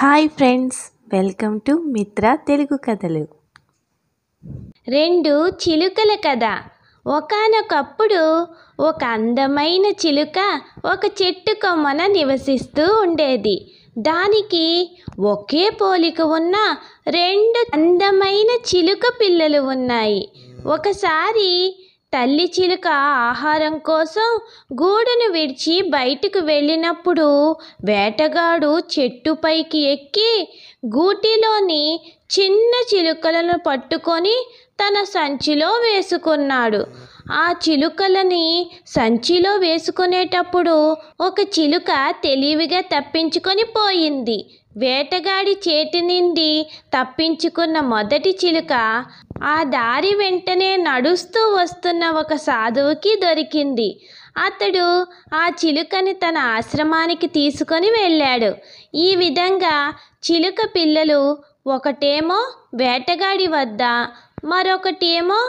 hi friends welcome to మిత్ర తెలుగు కథలు రెండు చిలుకల కథ ఒకనొకప్పుడు ఒక అందమైన చిలుక ఒక చెట్టు కొమ్మన నివసిస్తూ ఉండేది దానికి ఒకే పోలిక ఉన్న రెండు అందమైన చిలుక పిల్లలు ఉన్నాయి ఒకసారి తల్లి చిలుక ఆహారం కోసం గూడును విడిచి బయటకు వెళ్ళినప్పుడు వేటగాడు చెట్టుపైకి ఎక్కి గూటిలోని చిన్న చిలుకలను పట్టుకొని తన సంచిలో వేసుకున్నాడు ఆ చిలుకలని సంచిలో వేసుకునేటప్పుడు ఒక చిలుక తెలివిగా తప్పించుకొని పోయింది వేటగాడి చేతి నుండి తప్పించుకున్న మొదటి చిలుక ఆ దారి వెంటనే నడుస్తూ వస్తున్న ఒక సాధువుకి దొరికింది అతడు ఆ చిలుకని తన ఆశ్రమానికి తీసుకొని వెళ్ళాడు ఈ విధంగా చిలుక పిల్లలు ఒకటేమో వేటగాడి వద్ద మరొకటేమో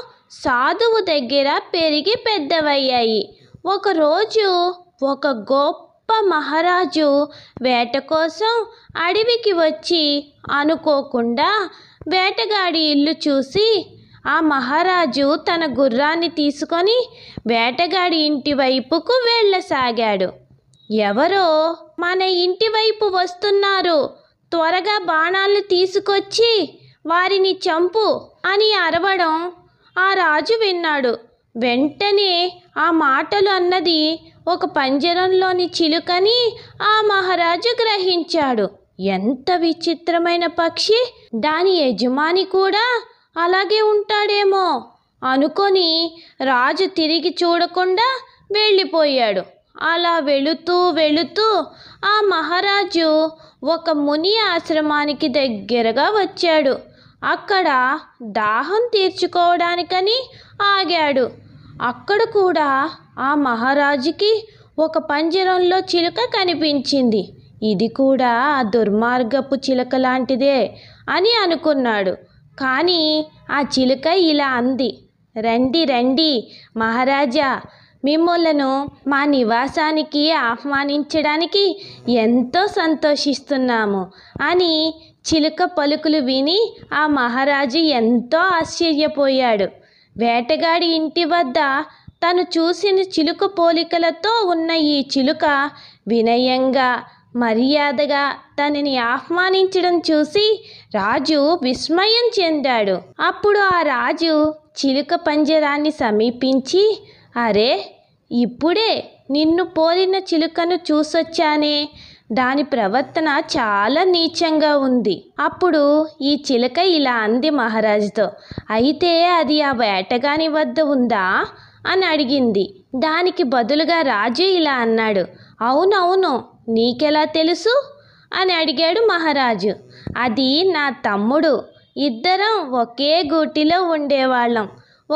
సాధువు దగ్గర పెరిగి పెద్దవయ్యాయి ఒకరోజు ఒక గొప్ప మహారాజు వేట కోసం అడవికి వచ్చి అనుకోకుండా వేటగాడి ఇల్లు చూసి ఆ మహారాజు తన గుర్రాన్ని తీసుకొని వేటగాడి ఇంటి వైపుకు వెళ్ళసాగాడు ఎవరో మన ఇంటి వైపు వస్తున్నారు త్వరగా బాణాలు తీసుకొచ్చి వారిని చంపు అని అరవడం ఆ రాజు విన్నాడు వెంటనే ఆ మాటలు అన్నది ఒక పంజరంలోని చిలుకని ఆ మహారాజు గ్రహించాడు ఎంత విచిత్రమైన పక్షి దాని యజమాని కూడా అలాగే ఉంటాడేమో అనుకొని రాజు తిరిగి చూడకుండా వెళ్ళిపోయాడు అలా వెళుతూ వెళుతూ ఆ మహారాజు ఒక ముని ఆశ్రమానికి దగ్గరగా వచ్చాడు అక్కడ దాహం తీర్చుకోవడానికని ఆగాడు అక్కడ కూడా ఆ మహారాజుకి ఒక పంజరంలో చిలుక కనిపించింది ఇది కూడా దుర్మార్గపు చిలుక లాంటిదే అని అనుకున్నాడు కానీ ఆ చిలుక ఇలా అంది రండి రండి మహారాజా మిమ్మలను మా నివాసానికి ఆహ్వానించడానికి ఎంతో సంతోషిస్తున్నాము అని చిలుక పలుకులు విని ఆ మహారాజు ఎంతో ఆశ్చర్యపోయాడు వేటగాడి ఇంటి వద్ద తను చూసిన చిలుక పోలికలతో ఉన్న ఈ చిలుక వినయంగా మర్యాదగా తనని ఆహ్వానించడం చూసి రాజు విస్మయం చెందాడు అప్పుడు ఆ రాజు చిలుక పంజరాన్ని సమీపించి అరే ఇప్పుడే నిన్ను పోలిన చిలుకను చూసొచ్చానే దాని ప్రవర్తన చాలా నీచంగా ఉంది అప్పుడు ఈ చిలుక ఇలా అంది మహారాజుతో అయితే అది ఆ వేటగాని వద్ద ఉందా అని అడిగింది దానికి బదులుగా రాజు ఇలా అన్నాడు అవునవును నీకెలా తెలుసు అని అడిగాడు మహారాజు అది నా తమ్ముడు ఇద్దరం ఒకే గూటిలో ఉండేవాళ్ళం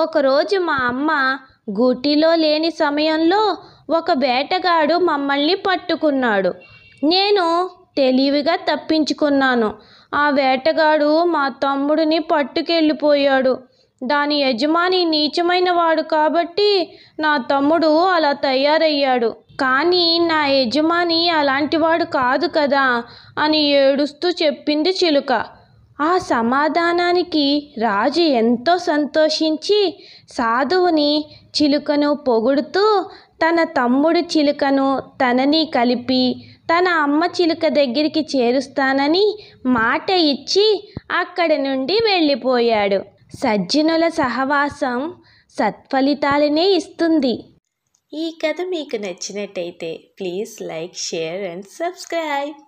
ఒకరోజు మా అమ్మ గూటిలో లేని సమయంలో ఒక వేటగాడు మమ్మల్ని పట్టుకున్నాడు నేను తెలివిగా తప్పించుకున్నాను ఆ వేటగాడు మా తమ్ముడిని పట్టుకెళ్ళిపోయాడు దాని యజమాని నీచమైన వాడు కాబట్టి నా తమ్ముడు అలా తయారయ్యాడు కానీ నా యజమాని అలాంటివాడు కాదు కదా అని ఏడుస్తూ చెప్పింది చిలుక ఆ సమాధానానికి రాజు ఎంతో సంతోషించి సాధువుని చిలుకను పొగుడుతూ తన తమ్ముడు చిలుకను తనని కలిపి తన అమ్మ చిలుక దగ్గరికి చేరుస్తానని మాట ఇచ్చి అక్కడి నుండి వెళ్ళిపోయాడు సజ్జనుల సహవాసం సత్ఫలితాలనే ఇస్తుంది ఈ కథ మీకు నచ్చినట్టయితే please like share and subscribe